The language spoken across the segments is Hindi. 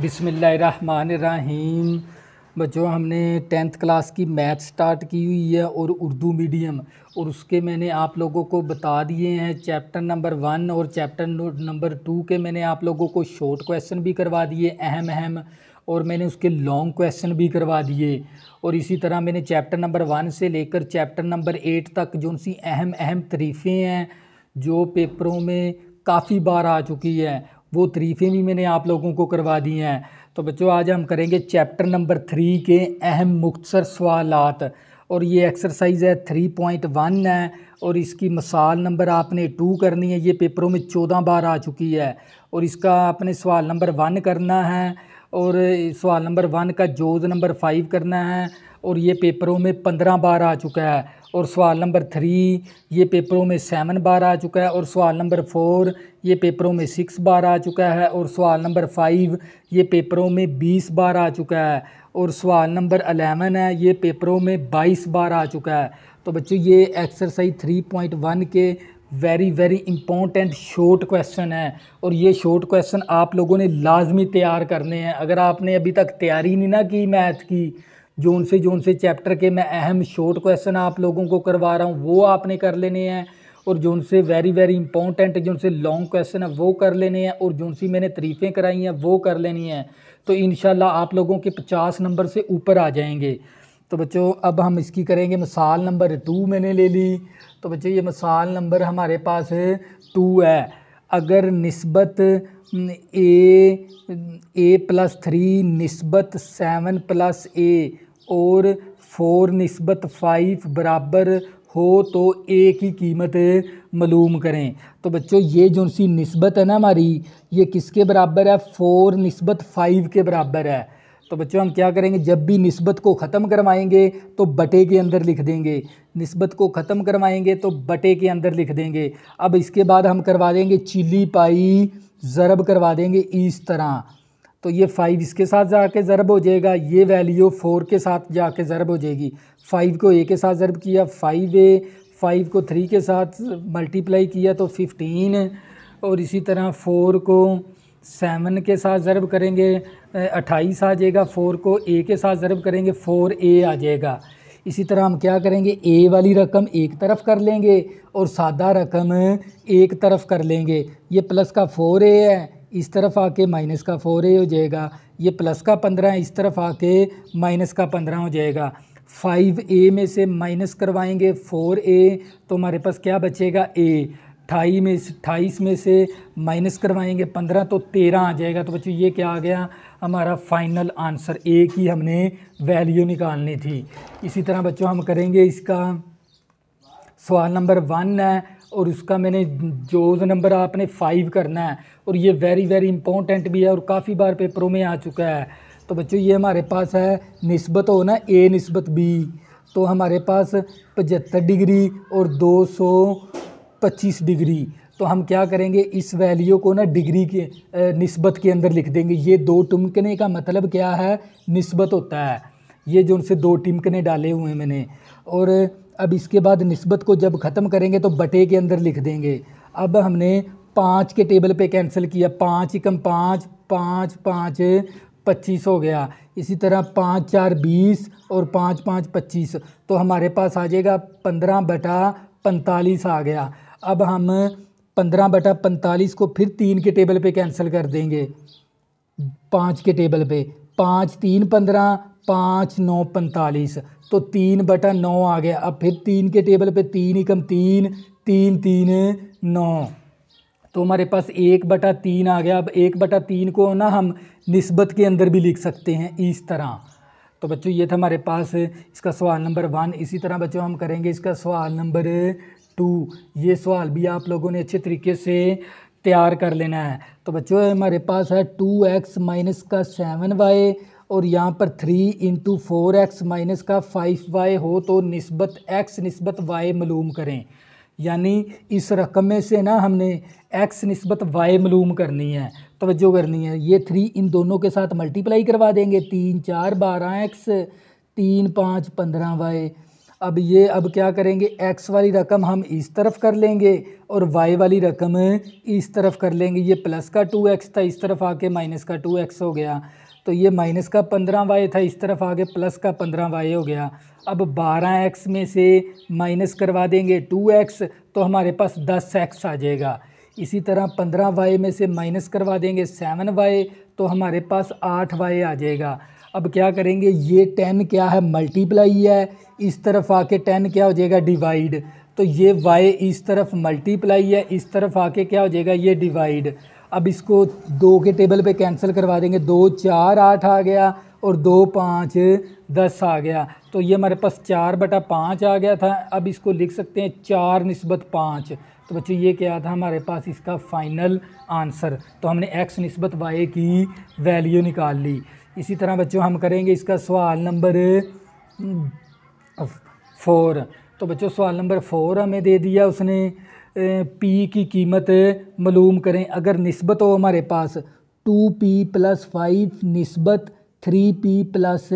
बिसमीम बच्चों हमने टेंथ क्लास की मैथ स्टार्ट की हुई है और उर्दू मीडियम और उसके मैंने आप लोगों को बता दिए हैं चैप्टर नंबर वन और चैप्टर नंबर टू के मैंने आप लोगों को शॉर्ट क्वेश्चन भी करवा दिए अहम अहम और मैंने उसके लॉन्ग क्वेश्चन भी करवा दिए और इसी तरह मैंने चैप्टर नंबर वन से लेकर चैप्टर नंबर एट तक जो सी अहम अहम तरीफ़ें हैं जो पेपरों में काफ़ी बार आ चुकी है वो तरीफ़ें भी मैंने आप लोगों को करवा दी हैं तो बच्चों आज हम करेंगे चैप्टर नंबर थ्री के अहम मुख्तर सवालत और ये एक्सरसाइज है थ्री पॉइंट वन है और इसकी मिसाल नंबर आपने टू करनी है ये पेपरों में चौदह बार आ चुकी है और इसका आपने सवाल नंबर वन करना है और सवाल नंबर वन का जोज नंबर फाइव करना है और ये पेपरों में पंद्रह बार आ चुका है और सवाल नंबर थ्री ये पेपरों में सेवन बार आ चुका है और सवाल नंबर फोर ये पेपरों में सिक्स बार आ चुका है और सवाल नंबर फाइव ये पेपरों में बीस बार आ चुका है और सवाल नंबर अलेवन है ये पेपरों में बाईस बार आ चुका है तो बच्चों ये एक्सरसाइज थ्री पॉइंट वन के very very important short question है और ये शॉर्ट क्वेश्चन आप लोगों ने लाजमी तैयार करने हैं अगर आपने अभी तक तैयारी नहीं ना की मैथ की जोन से जोन से चैप्टर के मैं अहम शॉर्ट क्वेश्चन आप लोगों को करवा रहा हूँ वो आपने कर लेने हैं और जोन से वेरी वेरी इंपॉर्टेंट जो उनसे लॉन्ग क्वेश्चन है वो कर लेने हैं और जोन सी मैंने तरीफ़ें कराई हैं वो कर लेनी है तो इन आप लोगों के पचास नंबर से ऊपर आ जाएंगे तो बच्चों अब हम इसकी करेंगे मिसाल नंबर टू मैंने ले ली तो बच्चों ये मिसाल नंबर हमारे पास टू है अगर नस्बत ए ए प्लस थ्री नस्बत सेवन प्लस ए और फ़ोर नस्बत फ़ाइव बराबर हो तो ए की कीमत मालूम करें तो बच्चों ये जो सी नस्बत है ना हमारी ये किसके बराबर है फ़ोर नस्बत फ़ाइव के बराबर है तो बच्चों हम क्या करेंगे जब भी नस्बत को ख़त्म करवाएंगे तो बटे के अंदर लिख देंगे नस्बत को ख़त्म करवाएंगे तो बटे के अंदर लिख देंगे अब इसके बाद हम करवा देंगे चिली पाई ज़रब करवा देंगे इस तरह तो ये फाइव इसके साथ जाके ज़रब हो जाएगा ये वैल्यू फोर के साथ जाके ज़रब हो जाएगी फाइव को ए के साथ ज़रब किया फाइव ए फाइव को थ्री के साथ मल्टीप्लाई किया तो फिफ्टीन और इसी तरह फोर को सेवन के साथ ज़रब करेंगे अट्ठाईस आ जाएगा फ़ोर को ए के साथ ज़रब करेंगे फ़ोर ए आ जाएगा इसी तरह हम क्या करेंगे ए वाली रकम एक तरफ कर लेंगे और सादा रकम एक तरफ कर लेंगे ये प्लस का फोर ए है इस तरफ आके माइनस का फोर ए हो जाएगा ये प्लस का पंद्रह इस तरफ आके माइनस का पंद्रह हो जाएगा फाइव ए में से माइनस करवाएंगे फोर ए तो हमारे पास क्या बचेगा ए अठाई में अठाईस में से माइनस करवाएंगे पंद्रह तो तेरह आ जाएगा तो बच्चों ये क्या आ गया हमारा फाइनल आंसर ए की हमने वैल्यू निकालनी थी इसी तरह बच्चों हम करेंगे इसका सवाल नंबर वन है और उसका मैंने जोज नंबर आपने फ़ाइव करना है और ये वेरी वेरी इंपॉर्टेंट भी है और काफ़ी बार पेपरों में आ चुका है तो बच्चों ये हमारे पास है नस्बत हो ना ए नस्बत बी तो हमारे पास पचहत्तर डिग्री और दो सौ पच्चीस डिग्री तो हम क्या करेंगे इस वैल्यू को ना डिग्री के नस्बत के अंदर लिख देंगे ये दो टमकने का मतलब क्या है नस्बत होता है ये जो उनसे दो टिमकने डाले हुए हैं मैंने और अब इसके बाद नस्बत को जब ख़त्म करेंगे तो बटे के अंदर लिख देंगे अब हमने पाँच के टेबल पे कैंसिल किया पाँच एकम पाँच पाँच पाँच पच्चीस हो गया इसी तरह पाँच चार बीस और पाँच पाँच पच्चीस तो हमारे पास आ जाएगा पंद्रह बटा पैंतालीस आ गया अब हम पंद्रह बटा पैंतालीस को फिर तीन के टेबल पे कैंसिल कर देंगे पाँच के टेबल पे पाँच तीन पंद्रह पाँच नौ पैंतालीस तो तीन बटा नौ आ गया अब फिर तीन के टेबल पे तीन एकम तीन तीन तीन नौ तो हमारे पास एक बटा तीन आ गया अब एक बटा तीन को ना हम नस्बत के अंदर भी लिख सकते हैं इस तरह तो बच्चों ये था हमारे पास इसका सवाल नंबर वन इसी तरह बच्चों हम करेंगे इसका सवाल नंबर टू ये सवाल भी आप लोगों ने अच्छे तरीके से तैयार कर लेना है तो बच्चों हमारे पास है टू एक्स माइनस का सेवन वाई और यहाँ पर three into four x minus का फाइव वाई हो तो नस्बत एक्स नस्बत वाई मलूम करें यानी इस रकम में से ना हमने एक्स नस्बत वाई मलूम करनी है तोज्जो करनी है ये थ्री इन दोनों के साथ मल्टीप्लाई करवा देंगे तीन चार बारह एक्स तीन पाँच पंद्रह वाई अब ये अब क्या करेंगे एक्स वाली रकम हम इस तरफ कर लेंगे और वाई वाली रकम इस तरफ कर लेंगे ये प्लस का टू एक्स था इस तरफ आके माइनस का टू एक्स हो गया तो ये माइनस का पंद्रह वाई था इस तरफ आगे प्लस का पंद्रह वाई हो गया अब बारह एक्स में से माइनस करवा देंगे टू एक्स तो हमारे पास दस एक्स आ जाएगा इसी तरह पंद्रह वाई में से माइनस करवा देंगे सेवन वाई तो हमारे पास आठ वाई आ जाएगा अब क्या करेंगे ये टेन क्या है मल्टीप्लाई है इस तरफ आके टेन क्या हो जाएगा डिवाइड तो ये वाई इस तरफ मल्टीप्लाई है इस तरफ आके क्या हो जाएगा ये डिवाइड अब इसको दो के टेबल पे कैंसिल करवा देंगे दो चार आठ आ गया और दो पाँच दस आ गया तो ये हमारे पास चार बटा पाँच आ गया था अब इसको लिख सकते हैं चार नस्बत पाँच तो बच्चों ये क्या था हमारे पास इसका फ़ाइनल आंसर तो हमने एक्स नस्बत वाई की वैल्यू निकाल ली इसी तरह बच्चों हम करेंगे इसका सवाल नंबर फोर हम्म, तो बच्चों सवाल नंबर फोर हमें दे दिया उसने पी की कीमत मालूम करें अगर नस्बत हो हमारे पास टू पी प्लस फाइव नस्बत थ्री पी प्लस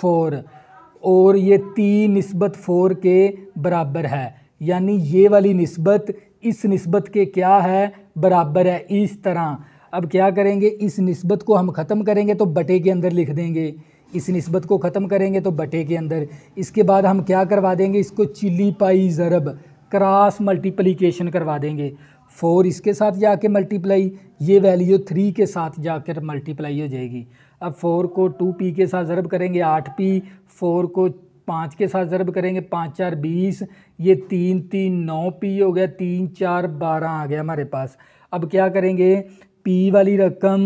फोर और ये तीन नस्बत फोर के बराबर है यानी ये वाली नस्बत इस नस्बत के क्या है बराबर है इस तरह अब क्या करेंगे इस नस्बत को हम ख़त्म करेंगे तो बटे के अंदर लिख देंगे इस नस्बत को ख़त्म करेंगे तो बटे के अंदर इसके बाद हम क्या करवा देंगे इसको चिली पाई ज़रब क्रॉस मल्टीप्लिकेशन करवा देंगे फोर इसके साथ जाके मल्टीप्लाई ये वैल्यू थ्री के साथ जाकर मल्टीप्लाई हो जाएगी अब फोर को टू पी के साथ ज़रब करेंगे आठ पी फोर को पाँच के साथ ज़रब करेंगे पाँच चार बीस ये तीन तीन नौ पी हो गया तीन चार बारह आ गया हमारे पास अब क्या करेंगे पी वाली रकम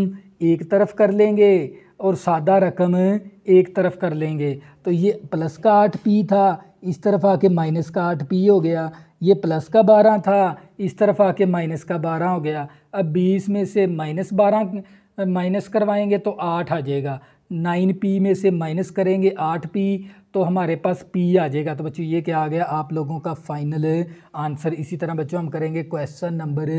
एक तरफ कर लेंगे और सादा रकम एक तरफ कर लेंगे तो ये प्लस का आठ पी था इस तरफ आके माइनस का आठ पी हो गया ये प्लस का बारह था इस तरफ आके माइनस का बारह हो गया अब बीस में से माइनस बारह माइनस करवाएंगे तो आठ आ जाएगा नाइन पी में से माइनस करेंगे आठ पी तो हमारे पास पी आ जाएगा तो बच्चों ये क्या आ गया आप लोगों का फाइनल आंसर इसी तरह बच्चों हम करेंगे क्वेश्चन नंबर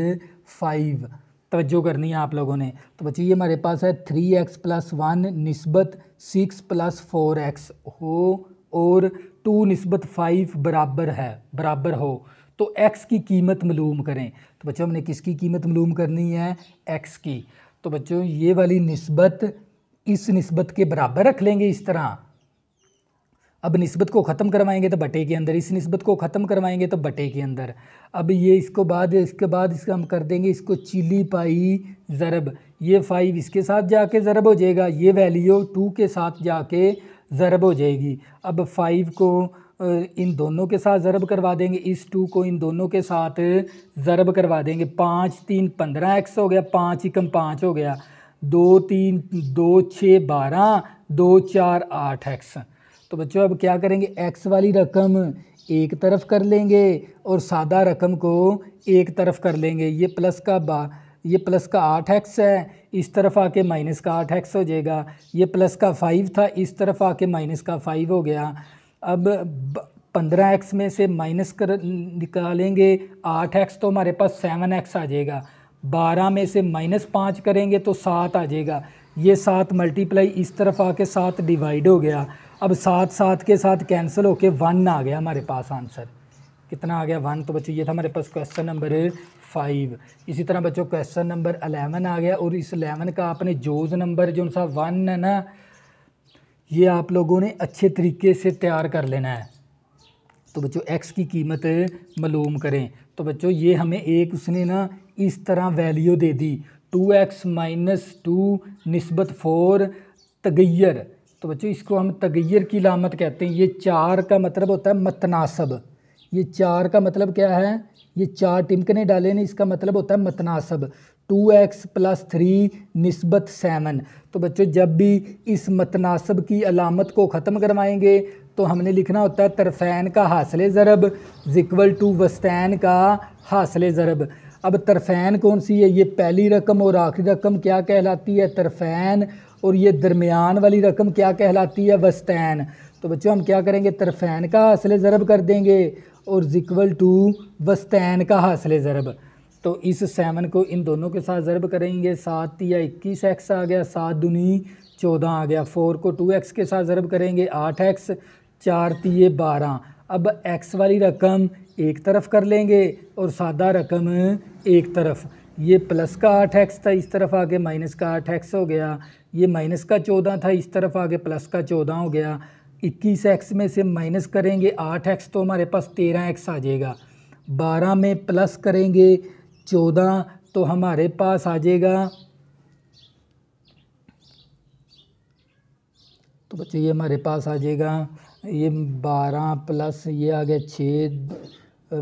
फाइव तवज्जो करनी है आप लोगों ने तो बच्चों ये हमारे पास है थ्री एक्स प्लस वन नस्बत सिक्स प्लस फोर एक्स हो और टू नस्बत फ़ाइव बराबर है बराबर हो तो एक्स की कीमत मलूम करें तो बच्चों हमने किसकी कीमत मलूम करनी है एक्स की तो बच्चों ये वाली नस्बत इस नस्बत के बराबर रख लेंगे इस तरह अब नस्बत को ख़त्म करवाएंगे तो बटे के अंदर इस नस्बत को ख़त्म करवाएंगे तो बटे के अंदर अब ये इसको बाद इसके बाद इसका हम कर देंगे इसको चिली पाई ज़रब ये फाइव इसके साथ जाके ज़रब हो जाएगा ये वैल्यू टू के साथ जाके ज़रब हो जाएगी अब फाइव को इन दोनों के साथ ज़रब करवा देंगे इस टू को इन दोनों के साथ ज़रब करवा देंगे पाँच तीन पंद्रह एक्स हो गया पाँच एकम पाँच हो गया दो तीन दो छः बारह दो चार आठ एक्स तो बच्चों अब क्या करेंगे एक्स वाली रकम एक तरफ कर लेंगे और सादा रकम को एक तरफ कर लेंगे ये प्लस का बा ये प्लस का आठ एक्स है इस तरफ आके माइनस का आठ एक्स हो जाएगा ये प्लस का फाइव था इस तरफ आके माइनस का फाइव हो गया अब पंद्रह एक्स में से माइनस कर निकालेंगे आठ एक्स तो हमारे पास सेवन एक्स आ जाएगा बारह में से माइनस पाँच करेंगे तो सात आ जाएगा ये सात मल्टीप्लाई इस तरफ आके सात डिवाइड हो गया अब सात सात के साथ कैंसिल होके वन आ गया हमारे पास आंसर कितना आ गया वन तो बच्चों ये था हमारे पास क्वेश्चन नंबर फाइव इसी तरह बच्चों क्वेश्चन नंबर अलेवन आ गया और इस अलेवन का आपने जोज नंबर जो सा वन है ना ये आप लोगों ने अच्छे तरीके से तैयार कर लेना है तो बच्चों एक्स की कीमत मलूम करें तो बच्चों ये हमें एक उसने ना इस तरह वैल्यू दे दी टू एक्स माइनस टू नस्बत फोर तगैर तो बच्चों इसको हम तगैर की लामत कहते हैं ये चार का मतलब होता है मतनासब ये चार का मतलब क्या है ये चार टिमकने डाले ने इसका मतलब होता है मतनासब टू एक्स प्लस थ्री नस्बत सेवन तो बच्चों जब भी इस मतनासब की अलामत को ख़त्म करवाएंगे तो हमने लिखना होता है तरफ़ैन का हासिल ज़रब जिक्वल टू वस्तैन का हासिल ज़रब अब तरफ़ैन कौन सी है ये पहली रकम और आखिरी रकम क्या कहलाती है तरफ़ैन और ये दरमियान वाली रकम क्या कहलाती है वस्तैन तो बच्चों हम क्या करेंगे तरफ़ैन का हासिल ज़रब कर देंगे और जिक्वल टू वस्तैन का हासिल ज़रब तो इस सेवन को इन दोनों के साथ ज़रब करेंगे सात या इक्कीस एक्स आ गया सात दुनी चौदह आ गया फोर को टू एक्स के साथ ज़रब करेंगे आठ एक्स चार तीय बारह अब एक्स वाली रकम एक तरफ कर लेंगे और सादा रकम एक तरफ ये प्लस का आठ एक्स था इस तरफ आगे माइनस का आठ एक्स हो गया ये माइनस का चौदह था इस तरफ आगे प्लस का चौदह हो गया इक्कीस एक्स में से माइनस करेंगे आठ एक्स तो हमारे पास तेरह एक्स आ जाएगा बारह में प्लस करेंगे चौदह तो हमारे पास आ जाएगा तो बच्चे ये हमारे पास आ जाएगा ये बारह प्लस ये आ गया छः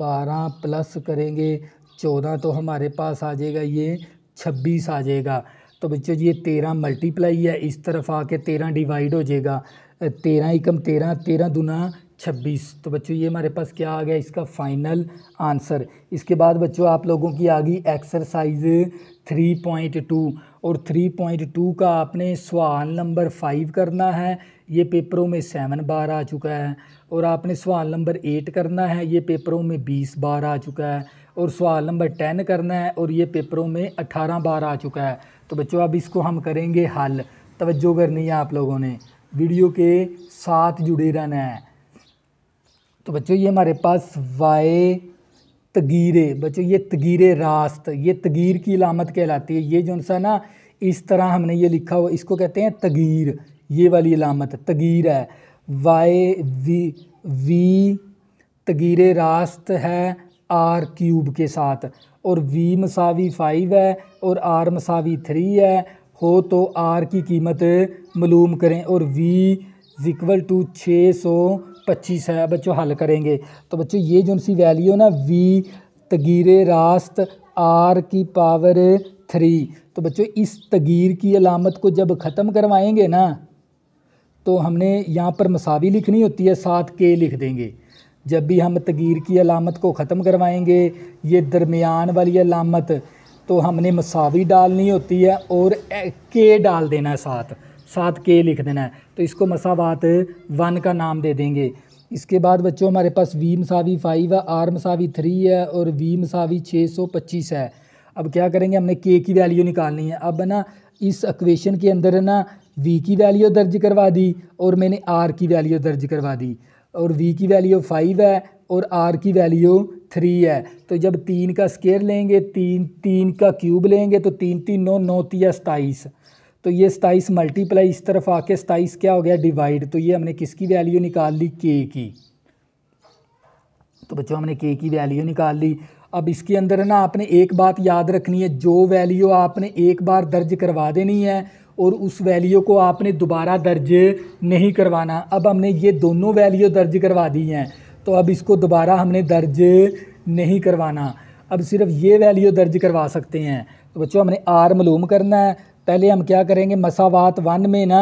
बारह प्लस करेंगे चौदह तो हमारे पास आ जाएगा ये छब्बीस आ जाएगा तो बच्चों ये तेरह मल्टीप्लाई है इस तरफ आके तेरह डिवाइड हो जाएगा तेरह एकम तेरह तेरह दुना छब्बीस तो बच्चों ये हमारे पास क्या आ गया इसका फाइनल आंसर इसके बाद बच्चों आप लोगों की आ गई एक्सरसाइज थ्री पॉइंट टू और थ्री पॉइंट टू का आपने सवाल नंबर फाइव करना है ये पेपरों में सेवन बार आ चुका है और आपने सवाल नंबर एट करना है ये पेपरों में बीस बार आ चुका है और सवाल नंबर टेन करना है और ये पेपरों में अट्ठारह बार आ चुका है तो बच्चों अब इसको हम करेंगे हल तवज्जो करनी है आप लोगों ने वीडियो के साथ जुड़े रहना है तो बच्चों ये हमारे पास वाए तगीरे बच्चों ये तगीर रास्त ये तगीर की अलामत कहलाती है ये जो सा ना इस तरह हमने ये लिखा हुआ इसको कहते हैं तगीर ये वाली अलामत तगीर है वाए वी वी तगीरे रास्त है आर क्यूब के साथ और वी मसावी फाइव है और आर मसावी थ्री है हो तो आर की कीमत मालूम करें और वी इक्वल टू छः सौ पच्चीस है बच्चों हल करेंगे तो बच्चों ये जो सी वैल्यू ना वी तगीर रास्त आर की पावर थ्री तो बच्चों इस तगीर की अलामत को जब ख़त्म करवाएंगे ना तो हमने यहाँ पर मसावी लिखनी होती है साथ के लिख देंगे जब भी हम तगीर की अलामत को ख़त्म करवाएंगे ये दरमियान वाली अलामत तो हमने मसावी डालनी होती है और के डाल देना है साथ साथ के लिख देना है तो इसको मसावात वन का नाम दे देंगे इसके बाद बच्चों हमारे पास वी मसावी फाइव है आर मसावी थ्री है और वी मसावी छः सौ पच्चीस है अब क्या करेंगे हमने के की वैल्यू निकालनी है अब ना इस इक्वेशन के अंदर है ना वी की वैल्यू दर्ज करवा दी और मैंने आर की वैल्यू दर्ज करवा दी और वी की वैल्यू फाइव है और आर की वैल्यू थ्री है तो जब तीन का स्केयर लेंगे तीन तीन का क्यूब लेंगे तो तीन तीन नौ नौ तीया सताईस तो ये सताईस मल्टीप्लाई इस तरफ आके सताईस क्या हो गया डिवाइड तो ये हमने किसकी वैल्यू निकाल ली के की तो बच्चों हमने के की वैल्यू निकाल ली अब इसके अंदर ना आपने एक बात याद रखनी है जो वैल्यू आपने एक बार दर्ज करवा देनी है और उस वैल्यू को आपने दोबारा दर्ज नहीं करवाना अब हमने ये दोनों वैल्यू दर्ज करवा दी हैं तो अब इसको दोबारा हमने दर्ज नहीं करवाना अब सिर्फ ये वैल्यू दर्ज करवा सकते हैं तो बच्चों हमने आर मलूम करना है पहले हम क्या करेंगे मसावात वन में ना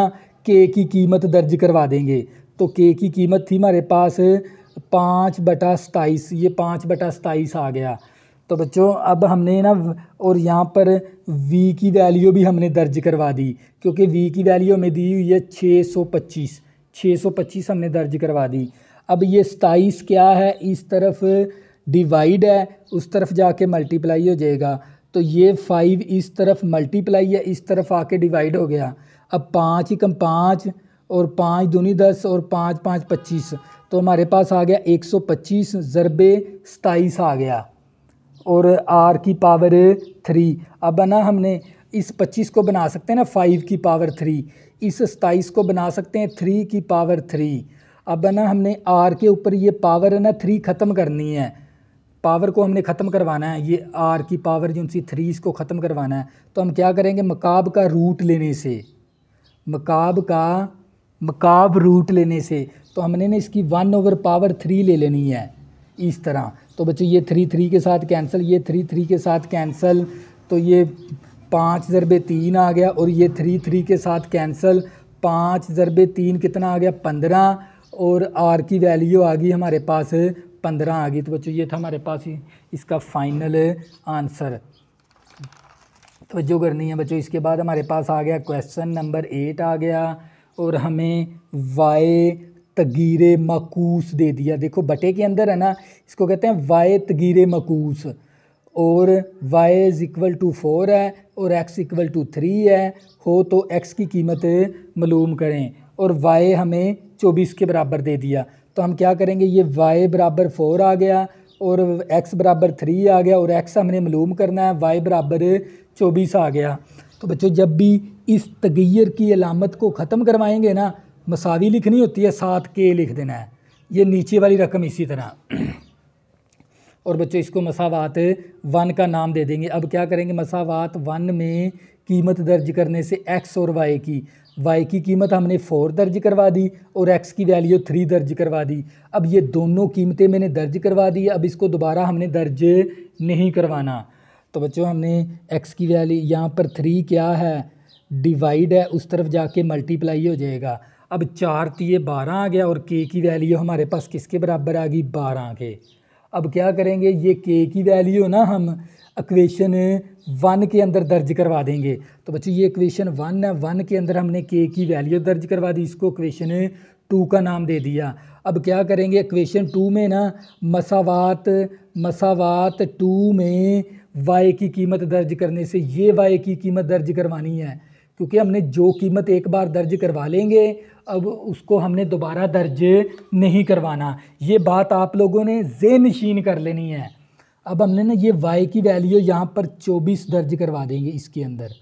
के की कीमत दर्ज करवा देंगे तो के की कीमत थी हमारे पास पाँच बटा सताईस ये पाँच बटा सताईस आ गया तो बच्चों अब हमने ना और यहाँ पर वी की वैल्यू भी हमने दर्ज करवा दी क्योंकि वी की वैल्यू हमें दी हुई है छः सौ पच्चीस छः सौ पच्चीस हमने दर्ज करवा दी अब ये सताईस क्या है इस तरफ डिवाइड है उस तरफ जाके मल्टीप्लाई हो जाएगा तो ये फाइव इस तरफ मल्टीप्लाई है इस तरफ आके डिवाइड हो गया अब पाँच एकम पाँच और पाँच दूनी दस और पाँच पाँच पच्चीस तो हमारे पास आ गया एक सौ पच्चीस ज़रबे सताईस आ गया और आर की पावर थ्री अब ना हमने इस पच्चीस को बना सकते हैं ना फाइव की पावर थ्री इस सताईस को बना सकते हैं थ्री की पावर थ्री अब है ना हमने आर के ऊपर ये पावर है ना थ्री ख़त्म करनी है पावर को हमने ख़त्म करवाना है ये आर की पावर जो उनसी थ्री इसको ख़त्म करवाना है तो हम क्या करेंगे मकाब का रूट लेने से मकाब का मकाब रूट लेने से तो हमने ना इसकी वन ओवर पावर थ्री ले लेनी है इस तरह तो बच्चों ये थ्री थ्री के साथ कैंसिल ये थ्री थ्री के साथ कैंसिल तो ये पाँच ज़रबे तीन आ गया और ये थ्री थ्री के साथ कैंसिल पाँच ज़रबे तीन कितना आ गया पंद्रह और आर की वैल्यू आ गई हमारे पास पंद्रह आ गई तो बच्चों ये था हमारे पास इसका फाइनल आंसर तो जो करनी है बच्चों इसके बाद हमारे पास आ गया क्वेश्चन नंबर एट आ गया और हमें वाए तगीर मकूस दे दिया देखो बटे के अंदर है ना इसको कहते हैं वाए तगीर मकूस और y is equal to four है और x इक्वल टू थ्री है हो तो x की कीमत मालूम करें और y हमें चौबीस के बराबर दे दिया तो हम क्या करेंगे ये वाई बराबर फोर आ गया और एक्स बराबर थ्री आ गया और एक्स हमने मलूम करना है वाई बराबर चौबीस आ गया तो बच्चों जब भी इस तगैर की अलामत को ख़त्म करवाएंगे ना मसावी लिखनी होती है साथ के लिख देना है ये नीचे वाली रकम इसी तरह और बच्चों इसको मसावात वन का नाम दे देंगे अब क्या करेंगे मसावात वन में कीमत दर्ज करने से एक्स और वाई की वाई की कीमत हमने फोर दर्ज करवा दी और एक्स की वैल्यू थ्री दर्ज करवा दी अब ये दोनों कीमतें मैंने दर्ज करवा दी अब इसको दोबारा हमने दर्ज नहीं करवाना तो बच्चों हमने एक्स की वैल्यू यहाँ पर थ्री क्या है डिवाइड है उस तरफ जाके मल्टीप्लाई हो जाएगा अब चार ये बारह आ गया और के की वैल्यू हमारे पास किसके बराबर आ गई बारह के अब क्या करेंगे ये के की वैल्यू ना हम इक्वेशन वन के अंदर दर्ज करवा देंगे तो बच्चों ये इक्वेशन वन है वन के अंदर हमने के की वैल्यू दर्ज करवा दी इसको इक्वेशन टू का नाम दे दिया अब क्या करेंगे इक्वेशन टू में ना मसावात मसावात टू में वाई की कीमत दर्ज करने से ये वाई की कीमत दर्ज करवानी है क्योंकि हमने जो कीमत एक बार दर्ज करवा लेंगे अब उसको हमने दोबारा दर्ज नहीं करवाना ये बात आप लोगों ने जेनशीन कर लेनी है अब हमने ना ये y की वैल्यू यहाँ पर 24 दर्ज करवा देंगे इसके अंदर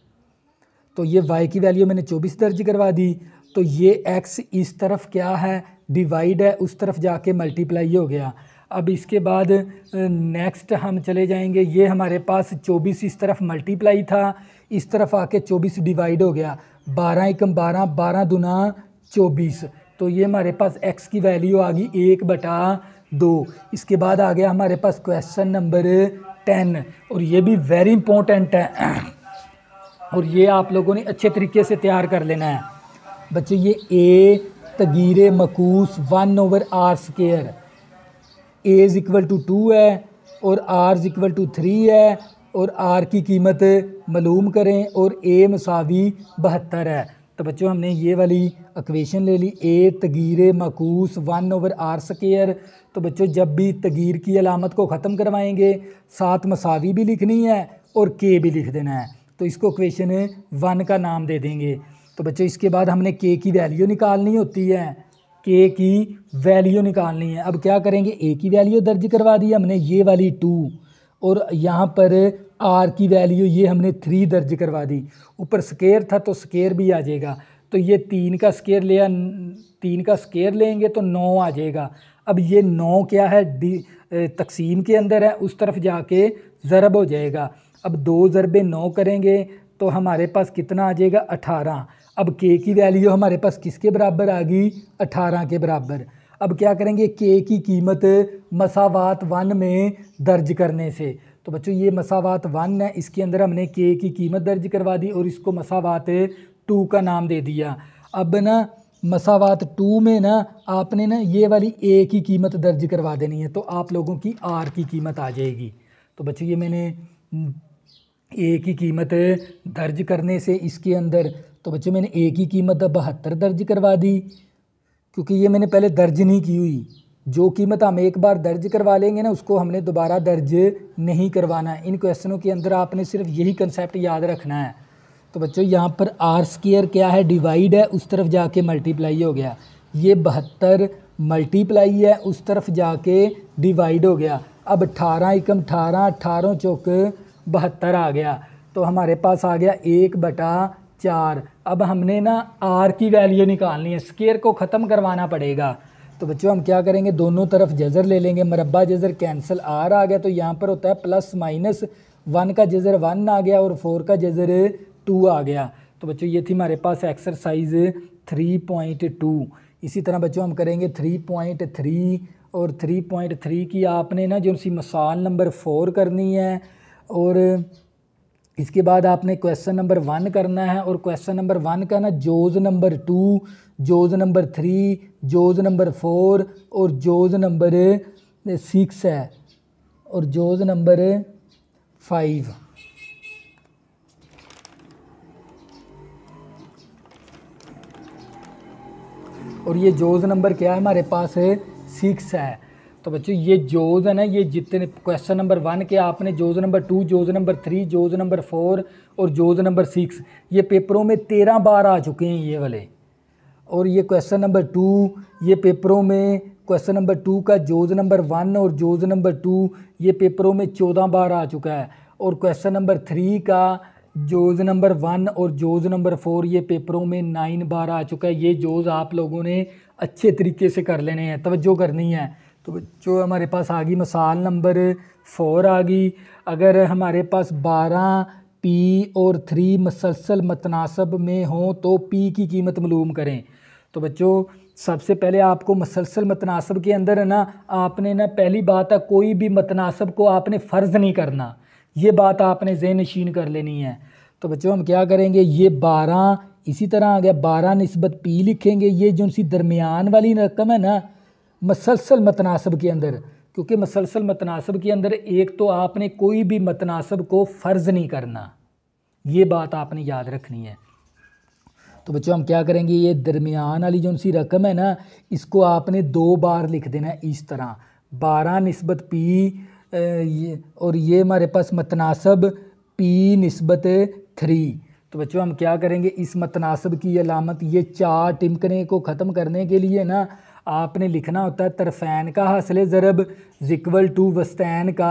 तो ये y की वैल्यू मैंने 24 दर्ज करवा दी तो ये x इस तरफ क्या है डिवाइड है उस तरफ जाके मल्टीप्लाई हो गया अब इसके बाद नेक्स्ट हम चले जाएंगे ये हमारे पास 24 इस तरफ मल्टीप्लाई था इस तरफ आके 24 डिवाइड हो गया 12 एकम 12 12 दुना 24 तो ये हमारे पास x की वैल्यू आ गई एक बटा दो इसके बाद आ गया हमारे पास क्वेश्चन नंबर टेन और ये भी वेरी इंपॉर्टेंट है और ये आप लोगों ने अच्छे तरीके से तैयार कर लेना है बच्चे ये ए तगीर मकूस one over r square as equal to two है और आर इक्वल टू थ्री है और आर की कीमत मलूम करें और ए मसावी बहत्तर है तो बच्चों हमने ये वाली अक्वेशन ले ली ए तगीर मकूस वन ओवर आर स्केयर तो बच्चों जब भी तगीर की अलामत को ख़त्म करवाएंगे साथ मसावी भी लिखनी है और के भी लिख देना है तो इसको क्वेश्चन वन का नाम दे देंगे तो बच्चों इसके बाद हमने के की वैल्यू निकालनी होती है के की वैल्यू निकालनी है अब क्या करेंगे ए की वैल्यू दर्ज करवा दी हमने ये वाली टू और यहाँ पर आर की वैल्यू ये हमने थ्री दर्ज करवा दी ऊपर स्केयर था तो स्केयर भी आ जाएगा तो ये तीन का स्केयर लिया तीन का स्केयर लेंगे तो नौ आ जाएगा अब ये नौ क्या है डी तकसीम के अंदर है उस तरफ जाके ज़रब हो जाएगा अब दो ज़रबे नौ करेंगे तो हमारे पास कितना आ जाएगा अठारह अब के की वैल्यू हमारे पास किसके बराबर आ गई अठारह के बराबर अब क्या करेंगे के की कीमत मसावात वन में दर्ज करने से तो बच्चों ये मसावात वन है इसके अंदर हमने के की कीमत दर्ज करवा दी और इसको मसावात टू का नाम दे दिया अब ना मसावात टू में ना आपने ना ये वाली ए की कीमत दर्ज करवा देनी है तो आप लोगों की आर की कीमत आ जाएगी तो बच्चों ये मैंने ए की कीमत दर्ज करने से इसके अंदर तो बच्चों मैंने ए की कीमत बहत्तर दर्ज करवा दी क्योंकि ये मैंने पहले दर्ज नहीं की हुई जो कीमत हम एक बार दर्ज करवा लेंगे ना उसको हमने दोबारा दर्ज नहीं करवाना इन क्वेश्चनों के अंदर आपने सिर्फ यही कंसेप्ट याद रखना है तो बच्चों यहाँ पर आर स्केयर क्या है डिवाइड है उस तरफ जाके मल्टीप्लाई हो गया ये बहत्तर मल्टीप्लाई है उस तरफ जाके डिवाइड हो गया अब अठारह एकम अठारह अट्ठारह चौक बहत्तर आ गया तो हमारे पास आ गया एक बटा चार अब हमने ना आर की वैल्यू निकालनी है स्केयर को ख़त्म करवाना पड़ेगा तो बच्चों हम क्या करेंगे दोनों तरफ जज़र ले लेंगे मरबा जज़र कैंसिल आर आ गया तो यहाँ पर होता है प्लस माइनस वन का जज़र वन आ गया और फोर का जज़र टू आ गया तो बच्चों ये थी हमारे पास एक्सरसाइज थ्री पॉइंट टू इसी तरह बच्चों हम करेंगे थ्री पॉइंट थ्री और थ्री पॉइंट थ्री की आपने ना जो सी मसाल नंबर फोर करनी है और इसके बाद आपने क्वेश्चन नंबर वन करना है और क्वेश्चन नंबर वन का ना जोज नंबर टू जोज नंबर थ्री जोज नंबर फोर और जोज नंबर सिक्स है और जोज नंबर फाइव और ये जोज नंबर क्या है हमारे पास सिक्स है तो बच्चों ये जोज है ना ये जितने क्वेश्चन नंबर वन के आपने जोज नंबर टू जोज नंबर थ्री जोज नंबर फोर और जोज नंबर सिक्स ये पेपरों में तेरह बार आ चुके हैं ये वाले और ये क्वेश्चन नंबर टू ये पेपरों में क्वेश्चन नंबर टू का जोज नंबर वन और जोज नंबर टू ये पेपरों में चौदह बार आ चुका है और क्वेश्चन नंबर थ्री का जोज नंबर वन और जोज नंबर फोर ये पेपरों में नाइन बार आ चुका है ये जोज आप लोगों ने अच्छे तरीके से कर लेने हैं तवज्जो करनी है तो बच्चों हमारे पास आ गई मसाल नंबर फोर आ गई अगर हमारे पास बारह पी और थ्री मसलसल मतनासब में हों तो पी की कीमत मलूम करें तो बच्चों सबसे पहले आपको मसलसल मतनासब के अंदर है ना आपने ना पहली बात है कोई भी मतनासब को आपने फ़र्ज़ नहीं करना ये बात आपने जहन नशीन कर लेनी है तो बच्चों हम क्या करेंगे ये बारह इसी तरह आ गया बारह नस्बत पी लिखेंगे ये जो सी दरमियान वाली रकम है ना मसलसल मतनासब के अंदर क्योंकि मसलसल मतनासब के अंदर एक तो आपने कोई भी मतनासब को फ़र्ज़ नहीं करना ये बात आपने याद रखनी है तो बच्चों हम क्या करेंगे ये दरमियान वाली जो सी रकम है ना इसको आपने दो बार लिख देना इस तरह बारह नस्बत पी ये और ये हमारे पास मतनासब पी नस्बत थ्री तो बच्चों हम क्या करेंगे इस मतनासब की अलामत ये चार टिमकने को ख़त्म करने के लिए ना आपने लिखना होता है तरफ़ैन का हासिल ज़रब जिक्वल टू वस्तैन का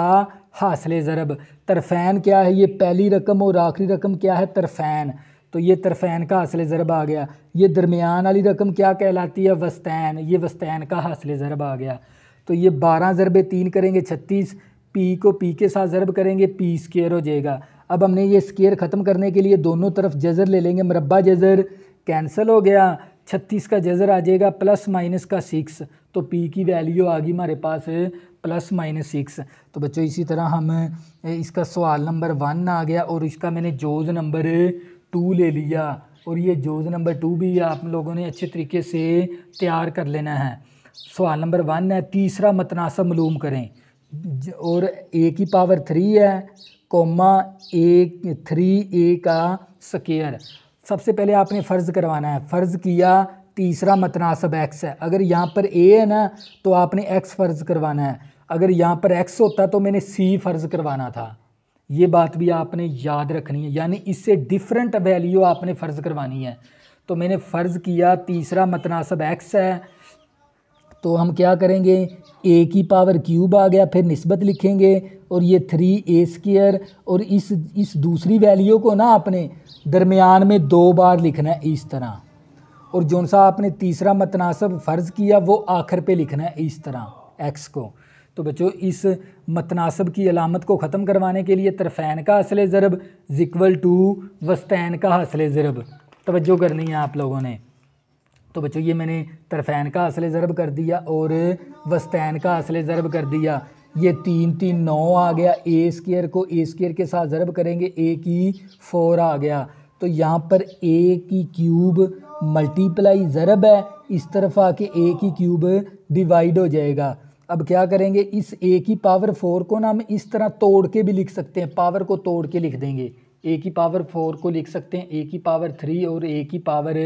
हासिल ज़रब तरफ़ैन क्या है ये पहली रकम और आखिरी रकम क्या है तरफ़ैन तो ये तरफ़ैन का हासिल ज़रब आ गया ये दरमियान वाली रकम क्या कहलाती है वस्तैन ये वस्तैन का हासिल ज़रब आ गया तो ये बारह ज़रब तीन करेंगे छत्तीस पी को पी के साथ ज़रब करेंगे पी स्केयर हो जाएगा अब हमने ये स्केयर ख़त्म करने के लिए दोनों तरफ जज़र ले लेंगे मरबा जज़र कैंसिल हो गया छत्तीस का जजर आ जाएगा प्लस माइनस का सिक्स तो पी की वैल्यू आ गई हमारे पास प्लस माइनस सिक्स तो बच्चों इसी तरह हम इसका सवाल नंबर वन आ गया और इसका मैंने जोज नंबर टू ले लिया और ये जोज नंबर टू भी आप लोगों ने अच्छे तरीके से तैयार कर लेना है सवाल नंबर वन है तीसरा मतनासा मलूम करें और ए की पावर थ्री है कोमा ए थ्री ए का स्केयर सबसे पहले आपने फ़र्ज़ करवाना है फ़र्ज़ किया तीसरा मतनासब एक्स है अगर यहाँ पर ए है ना तो आपने एक्स फ़र्ज़ करवाना है अगर यहाँ पर एक्स होता तो मैंने सी फ़र्ज़ करवाना था ये बात भी आपने याद रखनी है यानी इससे डिफरेंट वैल्यू आपने फ़र्ज़ करवानी है तो मैंने फ़र्ज़ किया तीसरा मतनासब एक्स है तो हम क्या करेंगे ए की पावर क्यूब आ गया फिर नस्बत लिखेंगे और ये थ्री ए स्केयर और इस इस दूसरी वैल्यू को ना आपने दरमियान में दो बार लिखना है इस तरह और जो सा आपने तीसरा मतनासब फ़र्ज़ किया वो आखिर पे लिखना है इस तरह एक्स को तो बच्चों इस मतनासब की अलामत को ख़त्म करवाने के लिए तरफ़ैन का असल ज़रब इक्वल टू वस्तैन का असल ज़रब तोज्जो करनी है आप लोगों ने तो बच्चों ये मैंने तरफ़ैन का असले ज़रब कर दिया और वस्तैन का असले ज़रब कर दिया ये तीन तीन नौ आ गया ए स्केयर को ए स्केयर के साथ ज़रब करेंगे ए की फोर आ गया तो यहाँ पर ए की क्यूब मल्टीप्लाई ज़रब है इस तरफ आके ए की क्यूब डिवाइड हो जाएगा अब क्या करेंगे इस ए की पावर फोर को ना हम इस तरह तोड़ के भी लिख सकते हैं पावर को तोड़ के लिख देंगे ए की पावर फोर को लिख सकते हैं ए की पावर थ्री और ए की पावर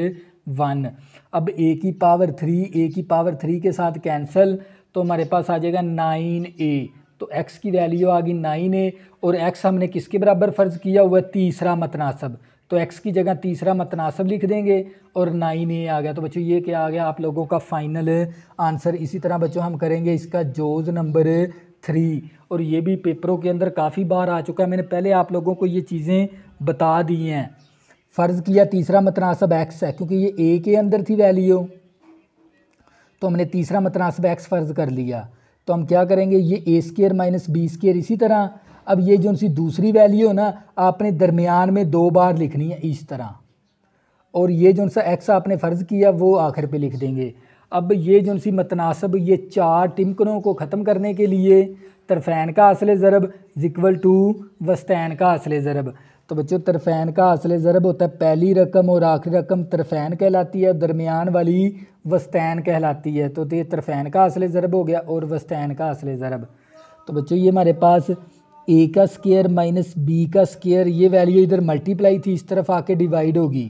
वन अब ए की पावर थ्री ए की पावर थ्री के साथ कैंसिल तो हमारे पास आ जाएगा नाइन ए तो एक्स की वैल्यू आ गई नाइन ए और एक्स हमने किसके बराबर फ़र्ज़ किया हुआ तीसरा मतनासब तो एक्स की जगह तीसरा मतनासब लिख देंगे और नाइन ए आ गया तो बच्चों ये क्या आ गया आप लोगों का फाइनल आंसर इसी तरह बच्चों हम करेंगे इसका जोज नंबर थ्री और ये भी पेपरों के अंदर काफ़ी बार आ चुका है मैंने पहले आप लोगों को ये चीज़ें बता दी हैं फ़र्ज़ किया तीसरा मतनासब एक्स है क्योंकि ये ए के अंदर थी वैल्यू तो हमने तीसरा मतनासब एक्स फ़र्ज़ कर लिया तो हम क्या करेंगे ये a square minus b square इसी तरह अब ये जो सी दूसरी वैल्यू है ना आपने दरमियान में दो बार लिखनी है इस तरह और ये जो सा एक्स आपने फ़र्ज़ किया वो आखिर पे लिख देंगे अब ये जो सी मतनासब ये चार टिमकनों को ख़त्म करने के लिए तरफैन का असल ज़रब इक्वल टू वस्तैन का असल ज़रब तो बच्चों तरफैन का असल ज़रब होता है पहली रकम और आखिरी रकम तरफैन कहलाती है दरमियान वाली वस्तैन कहलाती है तो ये तरफैन का असल ज़रब हो गया और वस्तैन का असल ज़रब तो बच्चों ये हमारे पास ए का स्केयर माइनस बी का स्केयर ये वैल्यू इधर मल्टीप्लाई थी इस तरफ आके डिवाइड होगी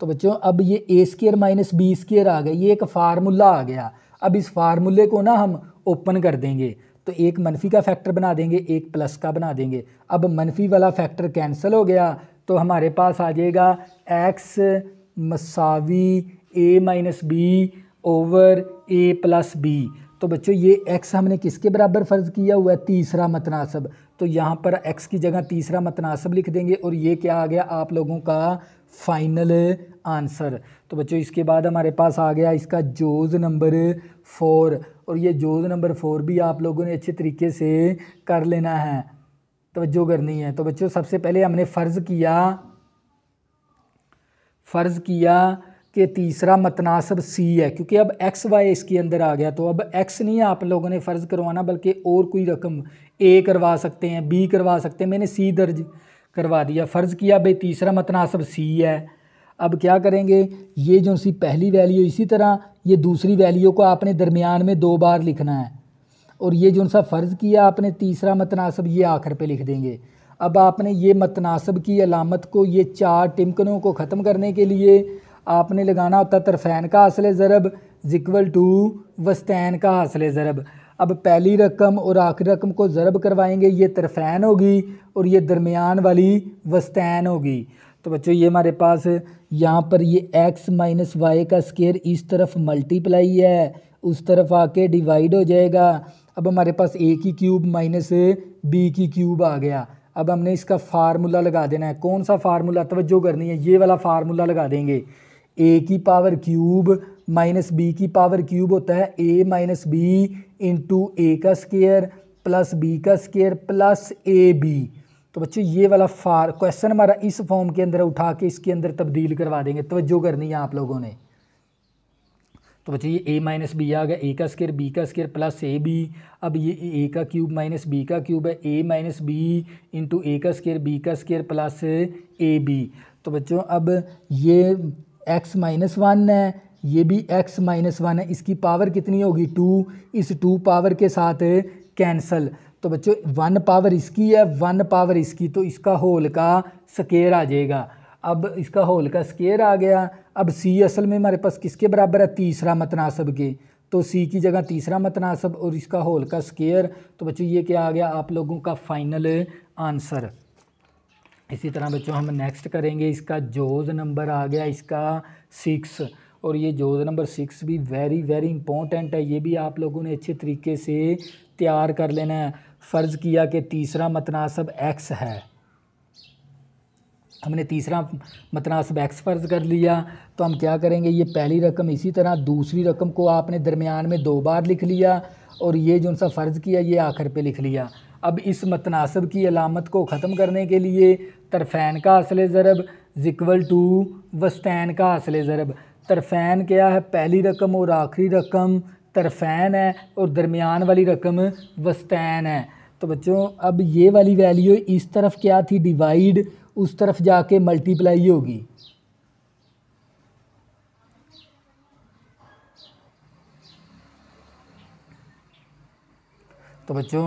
तो बच्चों अब ये a square minus b square आ गया ये एक फार्मूला आ गया अब इस फार्मूले को ना हम ओपन कर देंगे तो एक मनफी का फैक्टर बना देंगे एक प्लस का बना देंगे अब मनफी वाला फैक्टर कैंसिल हो गया तो हमारे पास आ जाएगा एक्स मसावी a minus b over a plus b तो बच्चों ये एक्स हमने किसके बराबर फ़र्ज़ किया हुआ है तीसरा मतनासब तो यहाँ पर एक्स की जगह तीसरा मतनासब लिख देंगे और ये क्या आ गया आप लोगों का फाइनल आंसर तो बच्चों इसके बाद हमारे पास आ गया इसका जोज नंबर फोर और ये जोज नंबर फोर भी आप लोगों ने अच्छे तरीके से कर लेना है तोज्जो करनी है तो बच्चों सबसे पहले हमने फ़र्ज़ किया फ़र्ज़ किया कि तीसरा मतनासब सी है क्योंकि अब एक्स वाई इसके अंदर आ गया तो अब एक्स नहीं आप लोगों ने फ़र्ज़ करवाना बल्कि और कोई रकम ए करवा सकते हैं बी करवा सकते हैं मैंने सी दर्ज करवा दिया फ़र्ज़ किया भाई तीसरा मतनासब सी है अब क्या करेंगे ये जो सी पहली वैल्यू इसी तरह ये दूसरी वैल्यू को आपने दरमियान में दो बार लिखना है और ये जो सा फ़र्ज़ किया आपने तीसरा मतनासब ये आखिर पे लिख देंगे अब आपने ये मतनासब की अलामत को ये चार टिमकनों को ख़त्म करने के लिए आपने लगाना होता तरफ़ैन का असल ज़रब जिक्वल टू वस्तैन का असल ज़रब अब पहली रकम और आखिरी रकम को ज़रब करवाएंगे ये तरफैन होगी और ये दरमियान वाली वस्तैन होगी तो बच्चों ये हमारे पास यहाँ पर ये एक्स माइनस वाई का स्केयर इस तरफ मल्टीप्लाई है उस तरफ आके डिवाइड हो जाएगा अब हमारे पास ए की क्यूब माइनस बी की क्यूब आ गया अब हमने इसका फार्मूला लगा देना है कौन सा फार्मूला तवज्जो करनी है ये वाला फार्मूला लगा देंगे ए की पावर क्यूब माइनस बी की पावर क्यूब होता है a minus b into a का स्केयर प्लस बी का स्केयर प्लस ए बी तो बच्चों ये वाला फार क्वेश्चन हमारा इस फॉर्म के अंदर उठा के इसके अंदर तब्दील करवा देंगे तवज्जो करनी है आप लोगों ने तो बच्चों ये ए माइनस बी आ गया ए का स्केयर बी का स्केयर प्लस ए बी अब ये ए का क्यूब माइनस बी का क्यूब है a minus b into a का स्केयर बी का स्केयर प्लस ए बी तो बच्चों अब ये एक्स माइनस वन है ये भी x माइनस वन है इसकी पावर कितनी होगी टू इस टू पावर के साथ कैंसल तो बच्चों वन पावर इसकी है वन पावर इसकी तो इसका होल का स्केयर आ जाएगा अब इसका होल का स्केयर आ गया अब सी असल में हमारे पास किसके बराबर है तीसरा मतनासब के तो सी की जगह तीसरा मतनासब और इसका होल का स्केयर तो बच्चों ये क्या आ गया आप लोगों का फाइनल आंसर इसी तरह बच्चों हम नेक्स्ट करेंगे इसका जोज नंबर आ गया इसका सिक्स और ये जोज नंबर सिक्स भी वेरी वेरी इंपॉर्टेंट है ये भी आप लोगों ने अच्छे तरीके से तैयार कर लेना है फ़र्ज़ किया कि तीसरा मतनासब एक्स है हमने तीसरा मतनासब एक्स फ़र्ज़ कर लिया तो हम क्या करेंगे ये पहली रकम इसी तरह दूसरी रकम को आपने दरमियान में दो बार लिख लिया और ये जो सा फ़र्ज़ किया ये आखिर पे लिख लिया अब इस मतनासब की अलामत को ख़त्म करने के लिए तरफ़ैन का असल ज़रब इक्वल टू वस्तैन का असल ज़रब तरफैन क्या है पहली रकम और आखिरी रकम तरफैन है और दरमियान वाली रकम वस्तैन है तो बच्चों अब ये वाली वैल्यू इस तरफ क्या थी डिवाइड उस तरफ जाके मल्टीप्लाई होगी तो बच्चों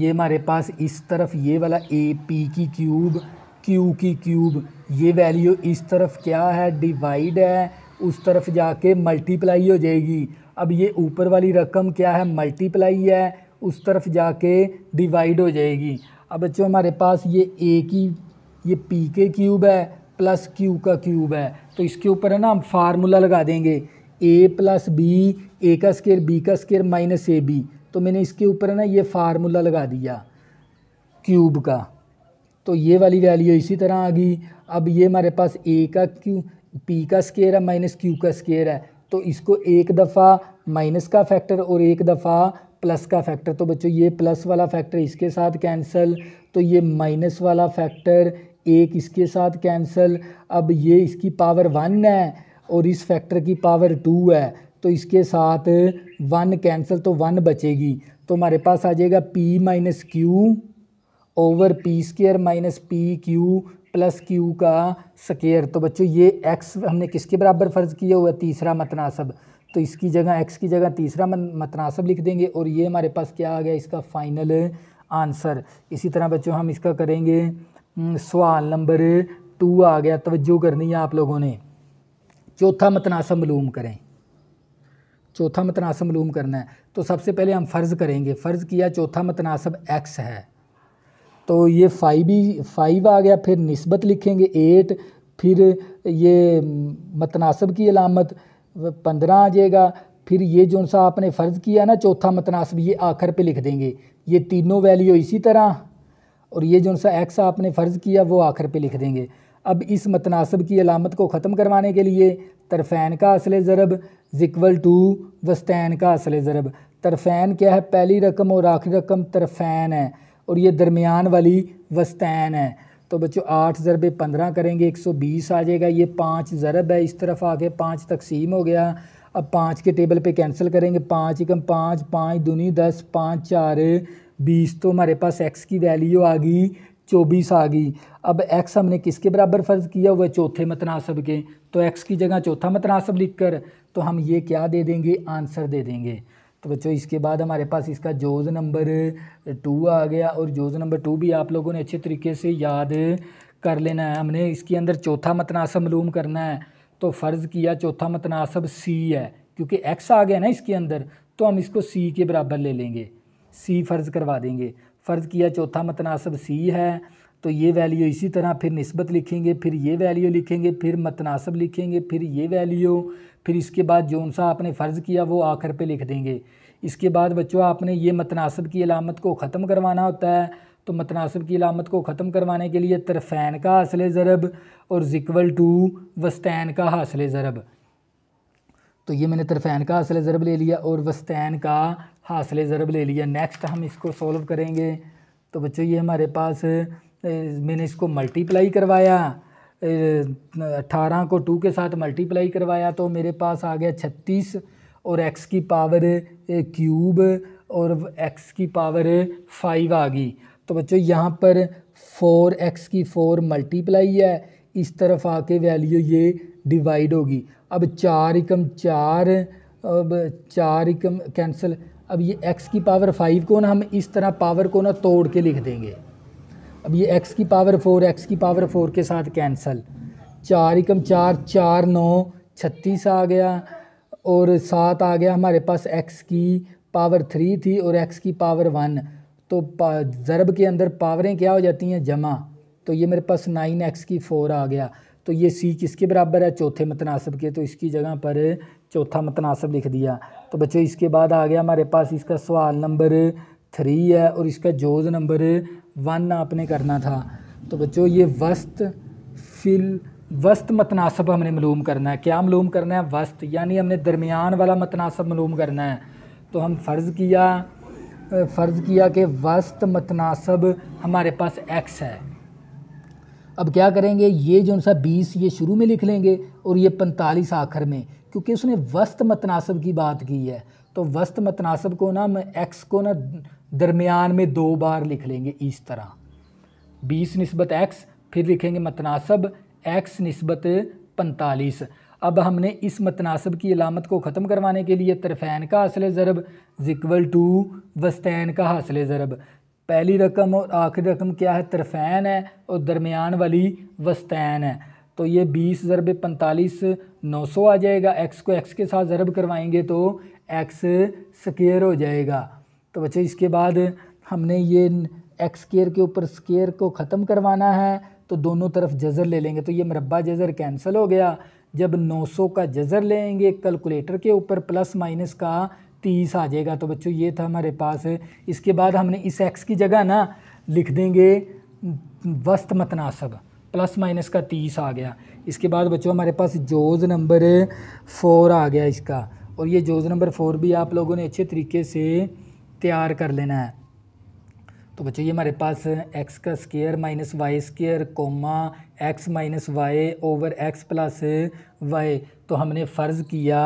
ये हमारे पास इस तरफ ये वाला ए पी की क्यूब क्यू की क्यूब ये वैल्यू इस तरफ क्या है डिवाइड है उस तरफ जाके मल्टीप्लाई हो जाएगी अब ये ऊपर वाली रकम क्या है मल्टीप्लाई है उस तरफ जाके डिवाइड हो जाएगी अब बच्चों हमारे पास ये ए की ये पी के क्यूब है प्लस क्यू का क्यूब है तो इसके ऊपर है ना हम फार्मूला लगा देंगे ए प्लस बी ए का स्केयर बी का स्केयर माइनस ए बी तो मैंने इसके ऊपर है ना ये फार्मूला लगा दिया क्यूब का तो ये वाली वैल्यू इसी तरह आ गई अब ये हमारे पास ए का क्यू पी का स्केयर है माइनस क्यू का स्केयर है तो इसको एक दफ़ा माइनस का फैक्टर और एक दफ़ा प्लस का फैक्टर तो बच्चों ये प्लस वाला फैक्टर इसके साथ कैंसिल तो ये माइनस वाला फैक्टर एक इसके साथ कैंसिल अब ये इसकी पावर वन है और इस फैक्टर की पावर टू है तो इसके साथ वन कैंसिल तो वन बचेगी तो हमारे पास आ जाएगा p minus q over p square minus p q plus q का स्केयर तो बच्चों ये एक्स हमने किसके बराबर फ़र्ज़ किया हुआ तीसरा मतनासब तो इसकी जगह एक्स की जगह तीसरा मतनासब लिख देंगे और ये हमारे पास क्या आ गया इसका फाइनल आंसर इसी तरह बच्चों हम इसका करेंगे सवाल नंबर टू आ गया तवज्जो करनी है आप लोगों ने चौथा मतनासब मलूम करें चौथा मतनासब मलूम करना है तो सबसे पहले हम फ़र्ज़ करेंगे फ़र्ज़ किया चौथा मतनासब एक्स है तो ये फाइव ही फाइव आ गया फिर नस्बत लिखेंगे एट फिर ये मतनासब की अलामत पंद्रह आ जाएगा फिर ये जो सा आपने फ़र्ज़ किया ना चौथा मतनासब ये आखिर पे लिख देंगे ये तीनों वैल्यू इसी तरह और ये जो सा एक्स आपने फ़र्ज़ किया वो आखिर पे लिख देंगे अब इस मतनासब की अलामत को ख़त्म करवाने के लिए तरफ़ैन का असल ज़रब जिकवल टू वस्तैन का असल ज़रब तरफ़ैन क्या है पहली रकम और आखिरी रकम तरफ़ैन है और ये दरमियान वाली वस्तैन है तो बच्चों आठ जरबे पंद्रह करेंगे एक सौ बीस आ जाएगा ये पाँच ज़रब है इस तरफ आके पाँच तकसीम हो गया अब पाँच के टेबल पे कैंसिल करेंगे पाँच एकम पाँच पाँच दूनी दस पाँच चार बीस तो हमारे पास एक्स की वैल्यू आ गई चौबीस आ गई अब एक्स हमने किसके बराबर फ़र्ज़ किया हुआ है चौथे मतनासब के तो एक्स की जगह चौथा मतनासब लिख कर तो हम ये क्या दे देंगे आंसर दे देंगे तो बच्चों इसके बाद हमारे पास इसका जोज नंबर टू आ गया और जोज नंबर टू भी आप लोगों ने अच्छे तरीके से याद कर लेना है हमने इसके अंदर चौथा मतनासब मलूम करना है तो फ़र्ज़ किया चौथा मतनासब सी है क्योंकि एक्स आ गया ना इसके अंदर तो हम इसको सी के बराबर ले लेंगे सी फ़र्ज़ करवा देंगे फ़र्ज़ किया चौथा मतनासब सी है तो ये वैल्यू इसी तरह फिर नस्बत लिखेंगे फिर ये वैल्यू लिखेंगे फिर मतनासब लिखेंगे फिर ये वैल्यू फिर इसके बाद जौन सा आपने फ़र्ज़ किया वो आखिर पे लिख देंगे इसके बाद बच्चों आपने ये मतनासब की अलामत को ख़त्म करवाना होता है तो मतनासब की अलामत को ख़त्म करवाने के लिए तरफ़ैन का हासिल ज़रब और जिकवल टू वस्तैन का हासिल ज़रब तो ये मैंने तरफ़ैन का हासिल ज़रब ले लिया और वस्तैन का हासिल ज़रब ले लिया नेक्स्ट हम इसको सॉल्व करेंगे तो बच्चों ये हमारे पास मैंने इसको मल्टीप्लाई करवाया अट्ठारह को टू के साथ मल्टीप्लाई करवाया तो मेरे पास आ गया छत्तीस और एक्स की पावर क्यूब और एक्स की पावर फाइव आ गई तो बच्चों यहाँ पर फोर एक्स की फोर मल्टीप्लाई है इस तरफ आके वैल्यू ये डिवाइड होगी अब चार एकम चार अब चार एकम कैंसिल अब ये एक्स की पावर फाइव को ना हम इस तरह पावर को ना तोड़ के लिख देंगे अब ये एक्स की पावर फोर एक्स की पावर फोर के साथ कैंसल चार एकम चार चार नौ छत्तीस आ गया और सात आ गया हमारे पास एक्स की पावर थ्री थी और एक्स की पावर वन तो ज़रब के अंदर पावरें क्या हो जाती हैं जमा तो ये मेरे पास नाइन एक्स की फ़ोर आ गया तो ये सी किसके बराबर है चौथे मतनासब के तो इसकी जगह पर चौथा मतनासब लिख दिया तो बच्चों इसके बाद आ गया हमारे पास इसका सवाल नंबर थ्री है और इसका जोज़ नंबर वन आपने करना था तो बच्चों ये वस्त फिल वस्त मतनासब हमने मलूम करना है क्या मलूम करना है वस्त यानी हमने दरमियान वाला मतनासब मलूम करना है तो हम फ़र्ज़ किया फ़र्ज़ किया कि वस्त मतनासब हमारे पास एक्स है अब क्या करेंगे ये जो सा बीस ये शुरू में लिख लेंगे और ये पैंतालीस आखिर में क्योंकि उसने वस्त मतनासब की बात की है तो वस्त मतनासब को ना हम एक्स को ना दरमियान में दो बार लिख लेंगे इस तरह बीस नस्बत एक्स फिर लिखेंगे मतनासब एक्स नस्बत पैंतालीस अब हमने इस मतनासब की अलामत को ख़त्म करवाने के लिए तरफ़ैन का हासिल ज़रब जिकवल टू वस्तैन का हासिल ज़रब पहली रकम और आखिरी रकम क्या है तरफ़ैन है और दरमियान वाली वस्तैन है तो ये बीस ज़रब पैंतालीस नौ सौ आ जाएगा एक्स को एक्स के साथ ज़रब करवाएंगे तो एक्स स्केयर हो जाएगा तो बच्चों इसके बाद हमने ये एक्स केयर के ऊपर स्केयर को ख़त्म करवाना है तो दोनों तरफ जज़र ले लेंगे तो ये मरबा जज़र कैंसिल हो गया जब 900 का जज़र लेंगे कैलकुलेटर के ऊपर प्लस माइनस का तीस आ जाएगा तो बच्चों ये था हमारे पास इसके बाद हमने इस एक्स की जगह ना लिख देंगे वस्त मतनासब प्लस माइनस का तीस आ गया इसके बाद बच्चों हमारे पास जोज़ नंबर फोर आ गया इसका और ये जोज़ नंबर फोर भी आप लोगों ने अच्छे तरीके से तैयार कर लेना है तो बच्चों ये हमारे पास एक्स का square minus y square comma x minus y over x plus y तो हमने फ़र्ज़ किया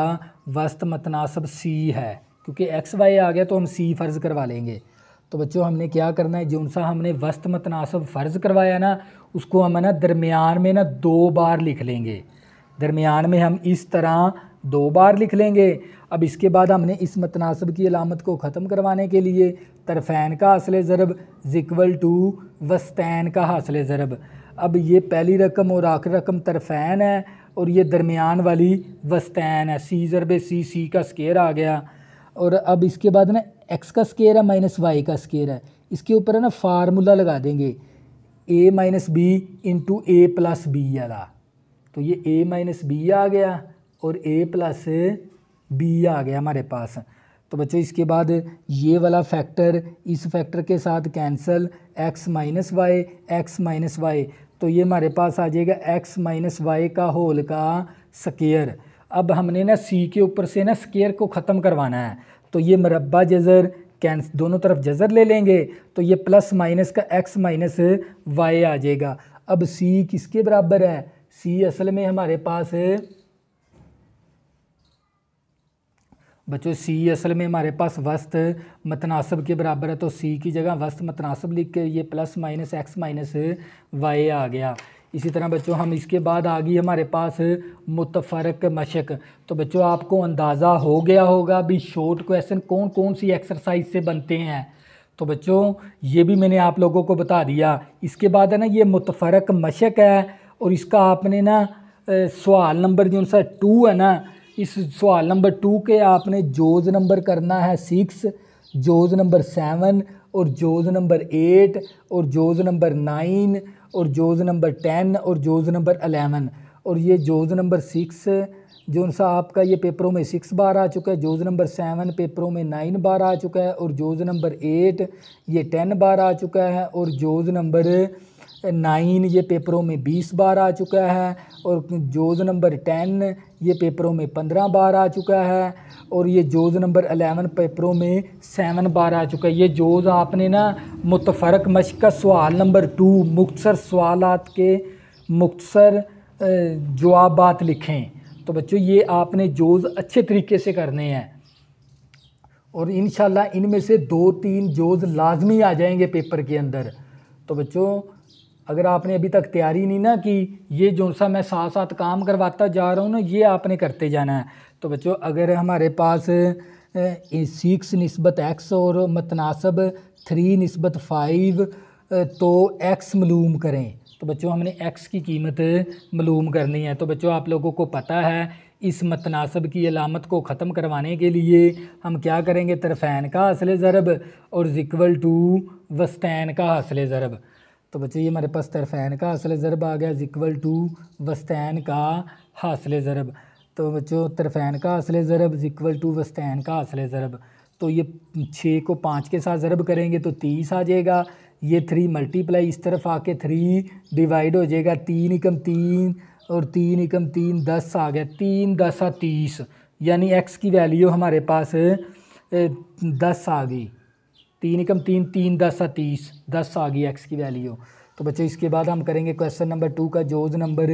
वस्त मतनासब सी है क्योंकि एक्स वाई आ गया तो हम सी फ़र्ज़ करवा लेंगे तो बच्चों हमने क्या करना है जो सा हमने वस्त मतनासब फ़र्ज़ करवाया ना उसको हम ना दरमियान में ना दो बार लिख लेंगे दरमियान में हम इस तरह दो बार लिख लेंगे अब इसके बाद हमने इस मतनासब की अलामत को ख़त्म करवाने के लिए तरफ़ैन का हासिल ज़रब इक्वल टू वस्तैन का हासिल ज़रब अब ये पहली रकम और आखिर रकम तरफ़ैन है और ये दरमियान वाली वस्तैन है सी ज़रब सी सी का स्केयर आ गया और अब इसके बाद ना एक्स का स्केयर है माइनस वाई का स्केयर है इसके ऊपर है ना फार्मूला लगा देंगे a minus b into a plus b वाला तो ये ए माइनस बी आ गया और ए प्लस बी आ गया हमारे पास तो बच्चों इसके बाद ये वाला फैक्टर इस फैक्टर के साथ cancel x minus y x minus y तो ये हमारे पास आ जाएगा एक्स माइनस वाई का होल का स्केयर अब हमने ना सी के ऊपर से ना स्केयर को ख़त्म करवाना है तो ये मरबा जज़र कैंस दोनों तरफ जज़र ले लेंगे तो ये प्लस माइनस का एक्स माइनस वाई आ जाएगा अब सी किसके बराबर है सी असल में हमारे पास है बच्चों सी असल में हमारे पास वस्त मतनासब के बराबर है तो सी की जगह वस्त मतनासब लिख के ये plus minus x minus y आ गया इसी तरह बच्चों हम इसके बाद आ गई हमारे पास मुतफरक मशक तो बच्चों आपको अंदाज़ा हो गया होगा भी शॉर्ट क्वेश्चन कौन कौन सी एक्सरसाइज से बनते हैं तो बच्चों ये भी मैंने आप लोगों को बता दिया इसके बाद है ना ये मुतफरक मशक है और इसका आपने ना सवाल नंबर जो सा टू है ना इस सवाल नंबर टू के आपने जोज नंबर करना है सिक्स जोज नंबर सेवन और जोज नंबर एट और जोज नंबर नाइन और जोज नंबर टेन और जोज नंबर अलेवन और ये जोज नंबर सिक्स जो सा आपका ये पेपरों में सिक्स बार आ चुका है जोज नंबर सेवन पेपरों में नाइन बार आ चुका है और जोज नंबर एट ये टेन बार आ चुका है और जोज नंबर नाइन ये पेपरों में बीस बार आ चुका है और जोज़ नंबर टेन ये पेपरों में पंद्रह बार आ चुका है और ये जोज़ नंबर अलेवन पेपरों में सेवन बार आ चुका है ये जोज़ आपने ना मुतफ़रक मश का सवाल नंबर टू मुख्तर सवाल के मुख्तर जवाब लिखें तो बच्चों ये आपने जोज़ अच्छे तरीके से करने हैं और इन इनमें से दो तीन जोज़ लाजमी आ जाएंगे पेपर के अंदर तो बच्चों अगर आपने अभी तक तैयारी नहीं ना की ये जो सा मैं साथ साथ काम करवाता जा रहा हूँ ना ये आपने करते जाना है तो बच्चों अगर हमारे पास सिक्स नस्बत एक्स और मतनासब थ्री नस्बत फाइव तो एक्स मलूम करें तो बच्चों हमने एक्स की कीमत मलूम करनी है तो बच्चों आप लोगों को पता है इस मतनासब की अलामत को ख़त्म करवाने के लिए हम क्या करेंगे तरफ़ैन का असल ज़रब और इक्वल टू वस्तैन का असल ज़रब तो बच्चे ये हमारे पास तरफ़ैन का हासिल ज़रब आ गया इज़ इक्वल टू वस्तैन का हासिल ज़रब तो बच्चों तरफ़ैन का हासिल ज़रब इज़ इक्वल टू वस्तैन का हासिल ज़रब तो ये छः को पाँच के साथ ज़रब करेंगे तो तीस आ जाएगा ये थ्री मल्टीप्लाई इस तरफ आके थ्री डिवाइड हो जाएगा तीन एकम तीन और तीन एकम तीन दस आ गया तीन दस आ तीस यानी एक्स की वैल्यू हमारे पास दस आ गई तीन एकम तीन तीन दस सा तीस दस आ गई एक्स की वैल्यू तो बच्चों इसके बाद हम करेंगे क्वेश्चन नंबर टू का जोज नंबर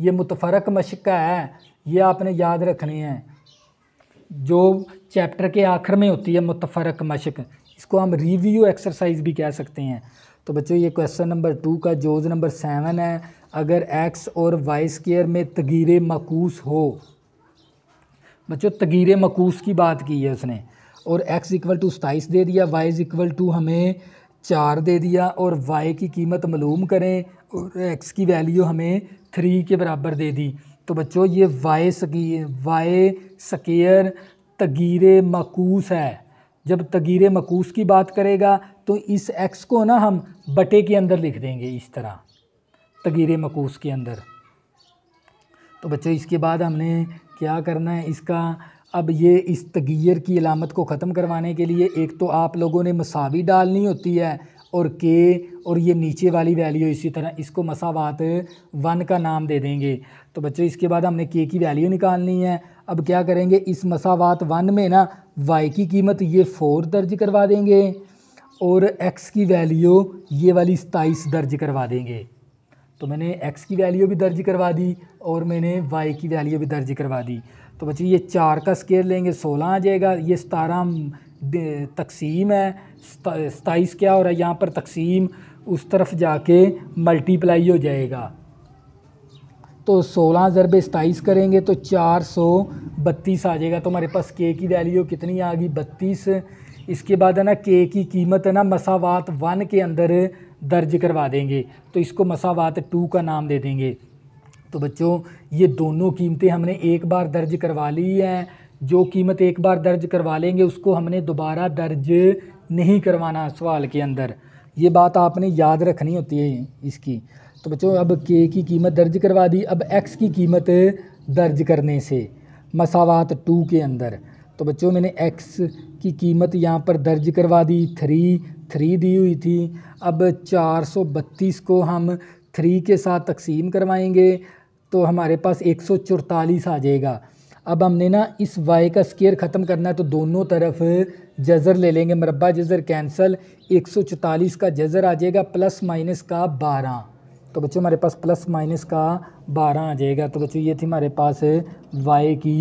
ये मुतफरक मशक है ये आपने याद रखनी है जो चैप्टर के आखिर में होती है मुतफरक मशक इसको हम रिव्यू एक्सरसाइज भी कह सकते हैं तो बच्चों ये क्वेश्चन नंबर टू का जोज नंबर सेवन है अगर एक्स और वाई स्केयर में तगीर मकूस हो बच्चों तगीर मकूस की बात की है उसने और x इक्वल टू सताईस दे दिया y इज़ इक्वल टू हमें चार दे दिया और y की कीमत मालूम करें और x की वैल्यू हमें थ्री के बराबर दे दी तो बच्चों ये y सकी y सकेयर तगीर मकूस है जब तगीर मकूस की बात करेगा तो इस x को ना हम बटे के अंदर लिख देंगे इस तरह तगीर मकूस के अंदर तो बच्चों इसके बाद हमने क्या करना है इसका अब ये इस तगीर की अलामत को ख़त्म करवाने के लिए एक तो आप लोगों ने मसावी डालनी होती है और के और ये नीचे वाली वैल्यू इसी तरह इसको मसावात वन का नाम दे देंगे तो बच्चों इसके बाद हमने के की वैल्यू निकालनी है अब क्या करेंगे इस मसावात वन में ना वाई की कीमत ये फोर दर्ज करवा देंगे और एक्स की वैल्यू ये वाली सताईस दर्ज करवा देंगे तो मैंने एक्स की वैल्यू भी दर्ज करवा दी और मैंने वाई की वैल्यू भी दर्ज करवा दी तो बच्चे ये चार का स्केयर लेंगे सोलह आ जाएगा ये सतारह तकसीम है सताईस क्या हो रहा है यहाँ पर तकसीम उस तरफ जाके मल्टीप्लाई हो जाएगा तो सोलह ज़रब सताईस करेंगे तो चार सौ बत्तीस आ जाएगा तो हमारे पास के की वैल्यू कितनी आ गई बत्तीस इसके बाद है ना के की कीमत है ना मसावात वन के अंदर दर्ज करवा देंगे तो इसको मसावात टू का नाम दे देंगे तो बच्चों ये दोनों कीमतें हमने एक बार दर्ज करवा ली हैं जो कीमत एक बार दर्ज करवा लेंगे उसको हमने दोबारा दर्ज नहीं करवाना सवाल के अंदर ये बात आपने याद रखनी होती है इसकी तो बच्चों अब के की कीमत दर्ज करवा दी अब एक्स की कीमत दर्ज करने से मसावात टू के अंदर तो बच्चों मैंने एक्स की कीमत यहाँ पर दर्ज करवा दी थ्री थ्री दी हुई थी अब चार सौ बत्तीस को हम थ्री के साथ तकसीम करवाएंगे तो हमारे पास एक आ जाएगा अब हमने ना इस वाई का स्केयर ख़त्म करना है तो दोनों तरफ जज़र ले लेंगे मरबा जज़र कैंसल चौतालीस का जज़र आ जाएगा प्लस माइनस का 12 तो बच्चों हमारे पास प्लस माइनस का 12 आ जाएगा तो बच्चों ये थी हमारे पास वाई की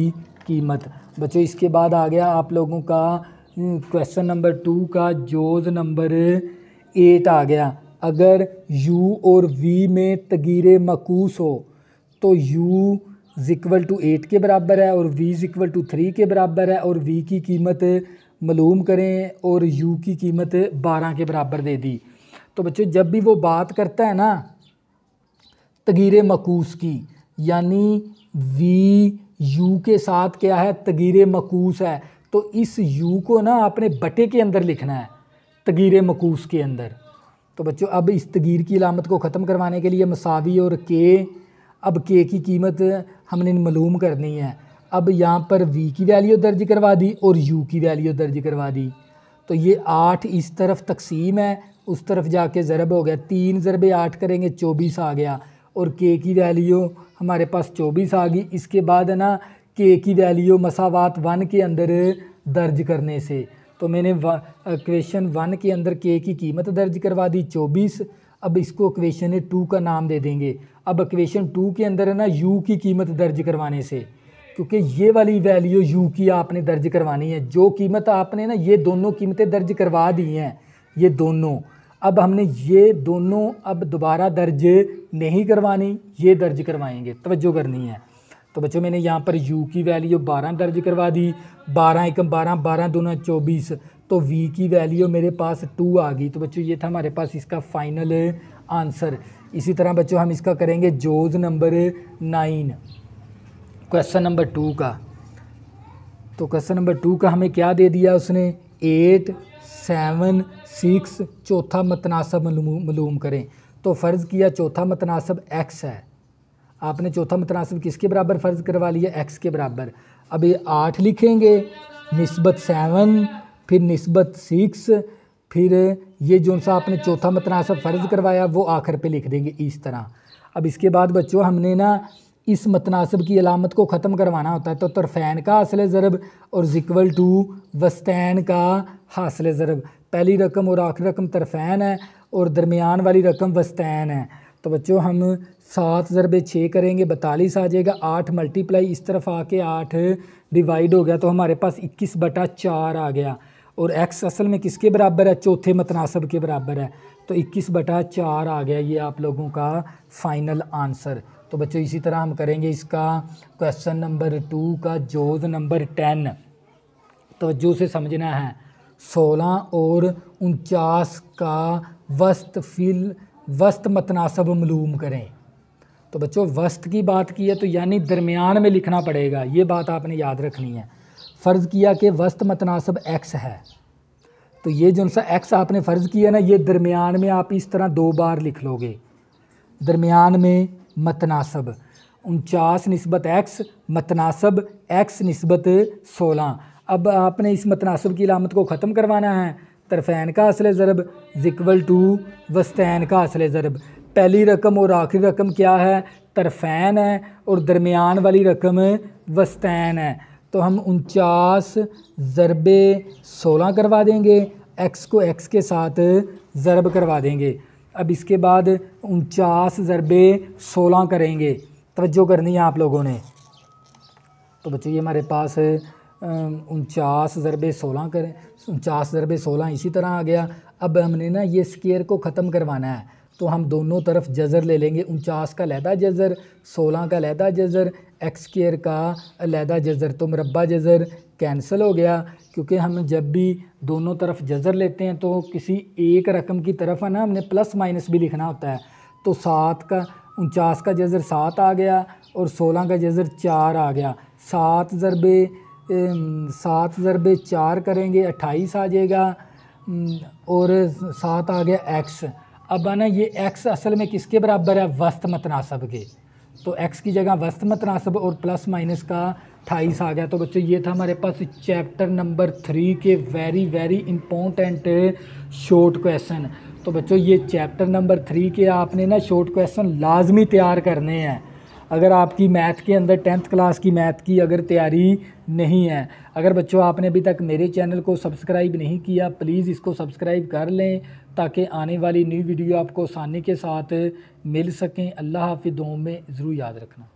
कीमत बच्चों इसके बाद आ गया आप लोगों का क्वेश्चन नंबर टू का जोज नंबर एट आ गया अगर यू और वी में तगीर मकूस हो तो u is equal to eight के बराबर है और v is equal to three के बराबर है और v की कीमत मलूम करें और u की कीमत बारह के बराबर दे दी तो बच्चों जब भी वो बात करता है ना तगीर मकूस की यानी v u के साथ क्या है तगीर मकूस है तो इस u को ना आपने बटे के अंदर लिखना है तगीर मकूस के अंदर तो बच्चों अब इस तगीर की अलामत को ख़त्म करवाने के लिए मसावी और के अब के की कीमत हमने मालूम करनी है अब यहाँ पर वी की वैल्यू दर्ज करवा दी और यू की वैल्यू दर्ज करवा दी तो ये आठ इस तरफ तकसीम है उस तरफ जाके ज़रब हो गया तीन जरबे आठ करेंगे चौबीस आ गया और के की वैल्यू हमारे पास चौबीस आ गई इसके बाद है ना के की वैल्यू मसावात वन के अंदर दर्ज करने से तो मैंने क्वेश्चन वन के अंदर के की कीमत दर्ज करवा दी चौबीस अब इसको क्वेश्चन टू का नाम दे देंगे अब इक्वेशन टू के अंदर है ना यू की कीमत दर्ज करवाने से क्योंकि ये वाली वैल्यू यू की आपने दर्ज करवानी है जो कीमत आपने ना ये दोनों कीमतें दर्ज करवा दी हैं ये दोनों अब हमने ये दोनों अब दोबारा दर्ज नहीं करवानी ये दर्ज करवाएंगे तवज्जो करनी है तो बच्चों मैंने यहाँ पर यू की वैल्यू बारह दर्ज करवा दी बारह एकम बारह बारह दोनों चौबीस तो वी की वैल्यू मेरे पास टू आ गई तो बच्चों ये था हमारे पास इसका फाइनल आंसर इसी तरह बच्चों हम इसका करेंगे जोज number nine question number two का तो क्वेश्चन नंबर टू का हमें क्या दे दिया उसने एट सेवन सिक्स चौथा मतनासब मलूम करें तो फ़र्ज़ किया चौथा मतनासब एक्स है आपने चौथा मतनासब किसके बराबर फ़र्ज़ करवा लिया एक्स के बराबर अभी आठ लिखेंगे नस्बत सेवन फिर नस्बत सिक्स फिर ये जो सा आपने चौथा मतनासब फ़र्ज़ करवाया वो आखिर पे लिख देंगे इस तरह अब इसके बाद बच्चों हमने ना इस मतनासब की अलामत को ख़त्म करवाना होता है तो तरफ़ैन का हासिल ज़रब और जिकवल टू वस्तैन का हासिल ज़रब पहली रकम और आखिरी रकम तरफ़ैन है और दरमियान वाली रकम वस्तैन है तो बच्चों हम सात ज़रब छः करेंगे बतालीस आ जाएगा आठ मल्टीप्लाई इस तरफ आके आठ डिवाइड हो गया तो हमारे पास इक्कीस बटा चार आ गया और एक्स असल में किसके बराबर है चौथे मतनासब के बराबर है तो इक्कीस बटा चार आ गया ये आप लोगों का फाइनल आंसर तो बच्चों इसी तरह हम करेंगे इसका क्वेश्चन नंबर टू का जोज नंबर टेन तोज्जो से समझना है सोलह और उनचास का वस्त फिल वस्त मतनासब मलूम करें तो बच्चों वस्त की बात की है तो यानी दरमियान में लिखना पड़ेगा ये बात आपने याद रखनी है फ़र्ज़ किया कि वस्त मतनासब एक्स है तो ये जो सा एक्स आपने फ़र्ज़ किया ना ये दरमियान में आप इस तरह दो बार लिख लोगे दरमियान में मतनासब उनचास नस्बत एक्स मतनासब एक्स नस्बत सोलह अब आपने इस मतनासब की इलामत को ख़त्म करवाना है तरफ़ैन का असल ज़रब जिकवल टू वस्तैन का असल ज़रब पहली रकम और आखिरी रकम क्या है तरफ़ैन है और दरमियान वाली रकम वस्तैन है तो हम उनचास ज़रबे सोलह करवा देंगे एक्स को एक्स के साथ ज़रब करवा देंगे अब इसके बाद उनचास ज़रबे सोलह करेंगे तवज्जो करनी है आप लोगों ने तो बच्चों ये हमारे पास उनचास ज़रबे सोलह करें उनचास ज़रबे सोलह इसी तरह आ गया अब हमने ना ये स्केयर को ख़त्म करवाना है तो हम दोनों तरफ जज़र ले लेंगे उनचास का लहदा जज़र सोलह का लहदा जज़र एक्स केयर का अलहदा जज़र तो मरबा जज़र कैंसिल हो गया क्योंकि हम जब भी दोनों तरफ जज़र लेते हैं तो किसी एक रकम की तरफ है ना हमने प्लस माइनस भी लिखना होता है तो सात का उनचास का जज़र सात आ गया और सोलह का जज़र चार आ गया सात ज़रबे सात ज़रबे चार करेंगे अट्ठाईस आ जाएगा और सात आ गया एक्स अब है ना ये एक्स असल में किसके बराबर है वस्त मतनासब के तो एक्स की जगह वस्तमत नासब और प्लस माइनस का अट्ठाईस आ गया तो बच्चों ये था हमारे पास चैप्टर नंबर थ्री के very very important short question तो बच्चों ये चैप्टर नंबर थ्री के आपने ना शॉर्ट क्वेश्चन लाजमी तैयार करने हैं अगर आपकी मैथ के अंदर टेंथ क्लास की मैथ की अगर तैयारी नहीं है अगर बच्चों आपने अभी तक मेरे चैनल को सब्सक्राइब नहीं किया प्लीज़ इसको सब्सक्राइब कर लें ताकि आने वाली न्यू वीडियो आपको आसानी के साथ मिल सकें अल्लाह हाफि दो में ज़रूर याद रखना